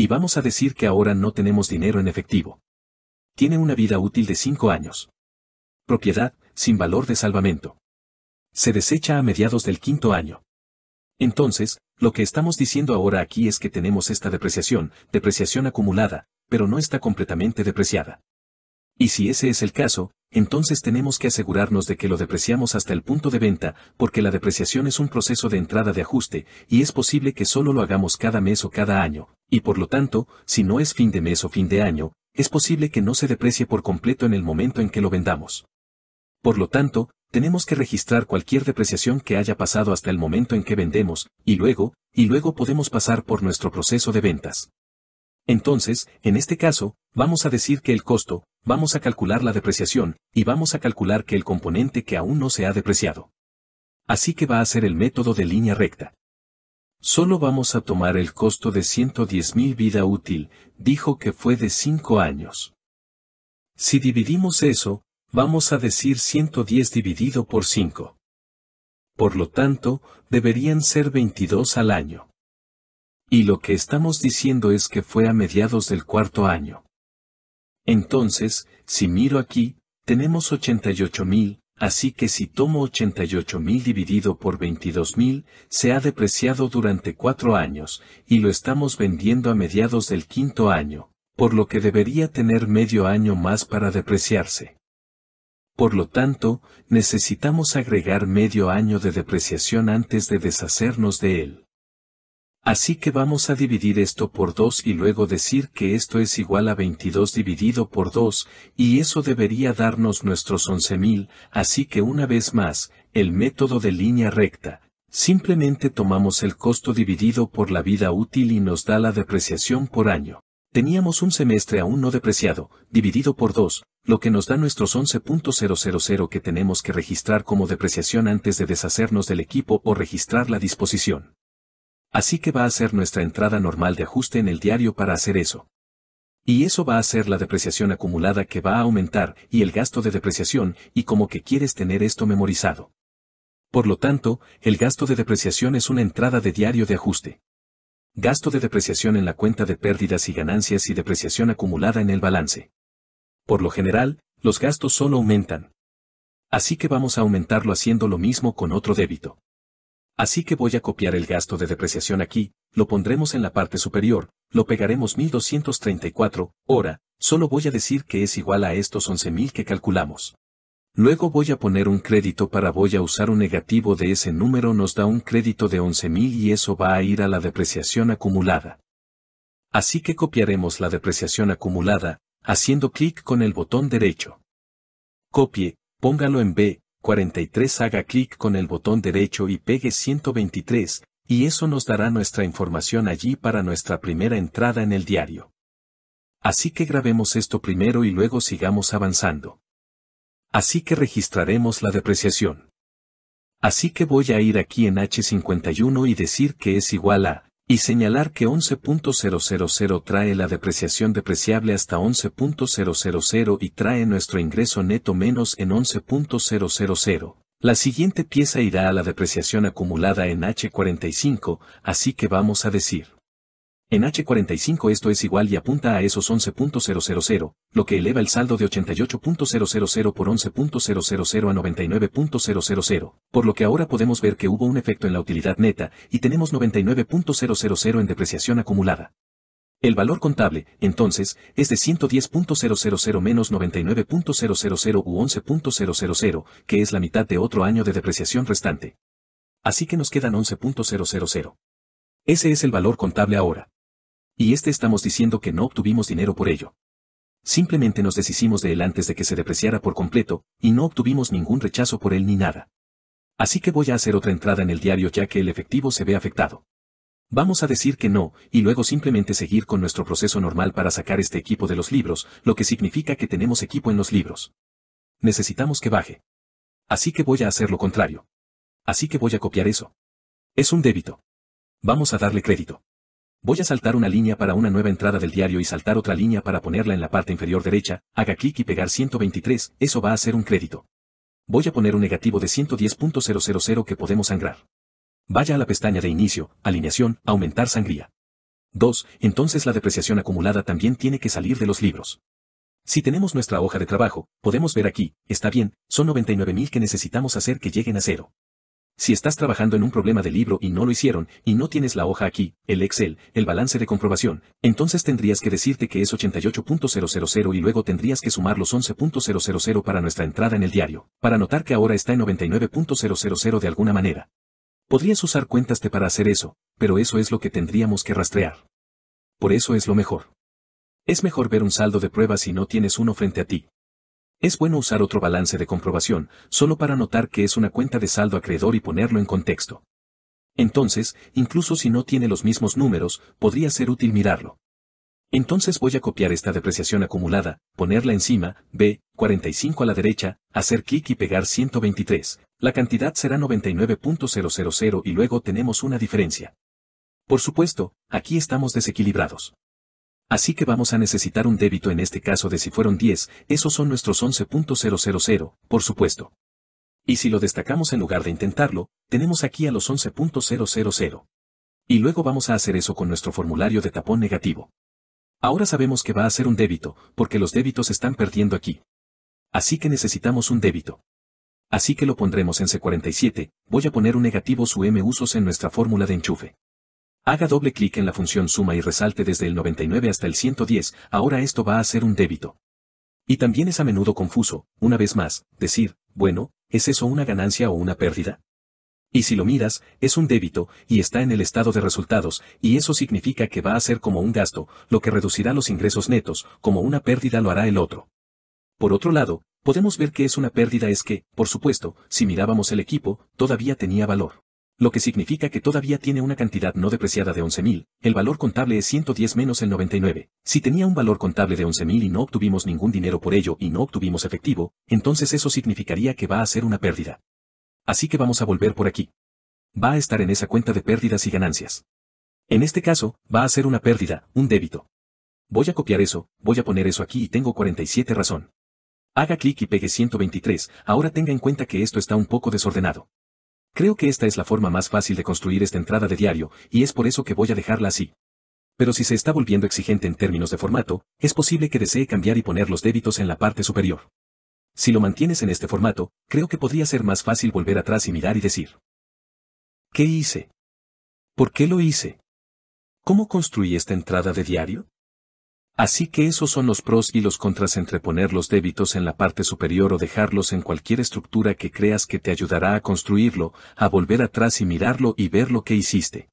Y vamos a decir que ahora no tenemos dinero en efectivo. Tiene una vida útil de 5 años. Propiedad, sin valor de salvamento. Se desecha a mediados del quinto año. Entonces, lo que estamos diciendo ahora aquí es que tenemos esta depreciación, depreciación acumulada, pero no está completamente depreciada. Y si ese es el caso, entonces tenemos que asegurarnos de que lo depreciamos hasta el punto de venta, porque la depreciación es un proceso de entrada de ajuste, y es posible que solo lo hagamos cada mes o cada año, y por lo tanto, si no es fin de mes o fin de año, es posible que no se deprecie por completo en el momento en que lo vendamos. Por lo tanto, tenemos que registrar cualquier depreciación que haya pasado hasta el momento en que vendemos, y luego, y luego podemos pasar por nuestro proceso de ventas. Entonces, en este caso, vamos a decir que el costo, Vamos a calcular la depreciación, y vamos a calcular que el componente que aún no se ha depreciado. Así que va a ser el método de línea recta. Solo vamos a tomar el costo de 110.000 vida útil, dijo que fue de 5 años. Si dividimos eso, vamos a decir 110 dividido por 5. Por lo tanto, deberían ser 22 al año. Y lo que estamos diciendo es que fue a mediados del cuarto año. Entonces, si miro aquí, tenemos 88.000, así que si tomo 88.000 dividido por 22.000, se ha depreciado durante cuatro años, y lo estamos vendiendo a mediados del quinto año, por lo que debería tener medio año más para depreciarse. Por lo tanto, necesitamos agregar medio año de depreciación antes de deshacernos de él. Así que vamos a dividir esto por 2 y luego decir que esto es igual a 22 dividido por 2, y eso debería darnos nuestros 11.000, así que una vez más, el método de línea recta. Simplemente tomamos el costo dividido por la vida útil y nos da la depreciación por año. Teníamos un semestre aún no depreciado, dividido por 2, lo que nos da nuestros 11.000 que tenemos que registrar como depreciación antes de deshacernos del equipo o registrar la disposición. Así que va a ser nuestra entrada normal de ajuste en el diario para hacer eso. Y eso va a ser la depreciación acumulada que va a aumentar y el gasto de depreciación y como que quieres tener esto memorizado. Por lo tanto, el gasto de depreciación es una entrada de diario de ajuste. Gasto de depreciación en la cuenta de pérdidas y ganancias y depreciación acumulada en el balance. Por lo general, los gastos solo aumentan. Así que vamos a aumentarlo haciendo lo mismo con otro débito. Así que voy a copiar el gasto de depreciación aquí, lo pondremos en la parte superior, lo pegaremos 1234, ahora, solo voy a decir que es igual a estos 11.000 que calculamos. Luego voy a poner un crédito para voy a usar un negativo de ese número nos da un crédito de 11.000 y eso va a ir a la depreciación acumulada. Así que copiaremos la depreciación acumulada, haciendo clic con el botón derecho. Copie, póngalo en B, 43 haga clic con el botón derecho y pegue 123, y eso nos dará nuestra información allí para nuestra primera entrada en el diario. Así que grabemos esto primero y luego sigamos avanzando. Así que registraremos la depreciación. Así que voy a ir aquí en H51 y decir que es igual a y señalar que 11.000 trae la depreciación depreciable hasta 11.000 y trae nuestro ingreso neto menos en 11.000. La siguiente pieza irá a la depreciación acumulada en H45, así que vamos a decir en H45 esto es igual y apunta a esos 11.000, lo que eleva el saldo de 88.000 por 11.000 a 99.000, por lo que ahora podemos ver que hubo un efecto en la utilidad neta y tenemos 99.000 en depreciación acumulada. El valor contable, entonces, es de 110.000 menos 99.000 u 11.000, que es la mitad de otro año de depreciación restante. Así que nos quedan 11.000. Ese es el valor contable ahora y este estamos diciendo que no obtuvimos dinero por ello. Simplemente nos deshicimos de él antes de que se depreciara por completo, y no obtuvimos ningún rechazo por él ni nada. Así que voy a hacer otra entrada en el diario ya que el efectivo se ve afectado. Vamos a decir que no, y luego simplemente seguir con nuestro proceso normal para sacar este equipo de los libros, lo que significa que tenemos equipo en los libros. Necesitamos que baje. Así que voy a hacer lo contrario. Así que voy a copiar eso. Es un débito. Vamos a darle crédito. Voy a saltar una línea para una nueva entrada del diario y saltar otra línea para ponerla en la parte inferior derecha, haga clic y pegar 123, eso va a ser un crédito. Voy a poner un negativo de 110.000 que podemos sangrar. Vaya a la pestaña de inicio, alineación, aumentar sangría. 2. Entonces la depreciación acumulada también tiene que salir de los libros. Si tenemos nuestra hoja de trabajo, podemos ver aquí, está bien, son 99.000 que necesitamos hacer que lleguen a cero. Si estás trabajando en un problema de libro y no lo hicieron, y no tienes la hoja aquí, el Excel, el balance de comprobación, entonces tendrías que decirte que es 88.000 y luego tendrías que sumar los 11.000 para nuestra entrada en el diario, para notar que ahora está en 99.000 de alguna manera. Podrías usar Cuentaste para hacer eso, pero eso es lo que tendríamos que rastrear. Por eso es lo mejor. Es mejor ver un saldo de prueba si no tienes uno frente a ti, es bueno usar otro balance de comprobación, solo para notar que es una cuenta de saldo acreedor y ponerlo en contexto. Entonces, incluso si no tiene los mismos números, podría ser útil mirarlo. Entonces voy a copiar esta depreciación acumulada, ponerla encima, B, 45 a la derecha, hacer clic y pegar 123. La cantidad será 99.000 y luego tenemos una diferencia. Por supuesto, aquí estamos desequilibrados. Así que vamos a necesitar un débito en este caso de si fueron 10, esos son nuestros 11.000, por supuesto. Y si lo destacamos en lugar de intentarlo, tenemos aquí a los 11.000. Y luego vamos a hacer eso con nuestro formulario de tapón negativo. Ahora sabemos que va a ser un débito, porque los débitos están perdiendo aquí. Así que necesitamos un débito. Así que lo pondremos en C47, voy a poner un negativo su M usos en nuestra fórmula de enchufe. Haga doble clic en la función suma y resalte desde el 99 hasta el 110, ahora esto va a ser un débito. Y también es a menudo confuso, una vez más, decir, bueno, ¿es eso una ganancia o una pérdida? Y si lo miras, es un débito, y está en el estado de resultados, y eso significa que va a ser como un gasto, lo que reducirá los ingresos netos, como una pérdida lo hará el otro. Por otro lado, podemos ver que es una pérdida es que, por supuesto, si mirábamos el equipo, todavía tenía valor lo que significa que todavía tiene una cantidad no depreciada de 11.000, el valor contable es 110 menos el 99. Si tenía un valor contable de 11.000 y no obtuvimos ningún dinero por ello y no obtuvimos efectivo, entonces eso significaría que va a ser una pérdida. Así que vamos a volver por aquí. Va a estar en esa cuenta de pérdidas y ganancias. En este caso, va a ser una pérdida, un débito. Voy a copiar eso, voy a poner eso aquí y tengo 47 razón. Haga clic y pegue 123, ahora tenga en cuenta que esto está un poco desordenado. Creo que esta es la forma más fácil de construir esta entrada de diario, y es por eso que voy a dejarla así. Pero si se está volviendo exigente en términos de formato, es posible que desee cambiar y poner los débitos en la parte superior. Si lo mantienes en este formato, creo que podría ser más fácil volver atrás y mirar y decir. ¿Qué hice? ¿Por qué lo hice? ¿Cómo construí esta entrada de diario? Así que esos son los pros y los contras entre poner los débitos en la parte superior o dejarlos en cualquier estructura que creas que te ayudará a construirlo, a volver atrás y mirarlo y ver lo que hiciste.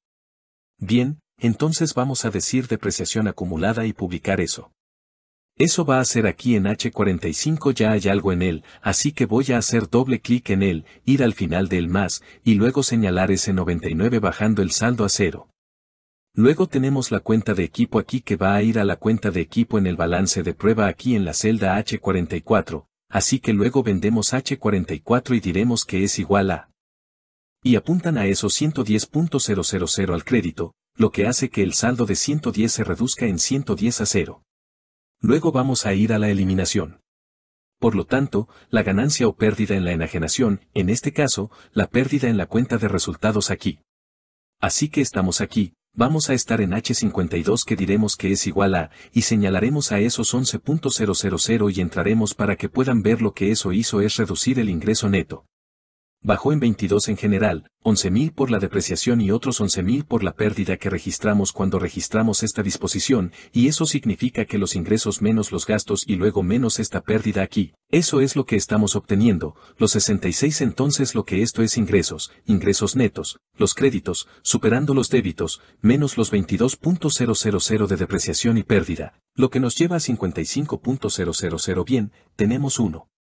Bien, entonces vamos a decir depreciación acumulada y publicar eso. Eso va a ser aquí en H45 ya hay algo en él, así que voy a hacer doble clic en él, ir al final del más, y luego señalar ese 99 bajando el saldo a cero. Luego tenemos la cuenta de equipo aquí que va a ir a la cuenta de equipo en el balance de prueba aquí en la celda H44, así que luego vendemos H44 y diremos que es igual a. Y apuntan a eso 110.000 al crédito, lo que hace que el saldo de 110 se reduzca en 110 a 0. Luego vamos a ir a la eliminación. Por lo tanto, la ganancia o pérdida en la enajenación, en este caso, la pérdida en la cuenta de resultados aquí. Así que estamos aquí, vamos a estar en H52 que diremos que es igual a, y señalaremos a esos 11.000 y entraremos para que puedan ver lo que eso hizo es reducir el ingreso neto bajó en 22 en general, 11.000 por la depreciación y otros 11.000 por la pérdida que registramos cuando registramos esta disposición, y eso significa que los ingresos menos los gastos y luego menos esta pérdida aquí, eso es lo que estamos obteniendo, los 66 entonces lo que esto es ingresos, ingresos netos, los créditos, superando los débitos, menos los 22.000 de depreciación y pérdida, lo que nos lleva a 55.000 bien, tenemos uno.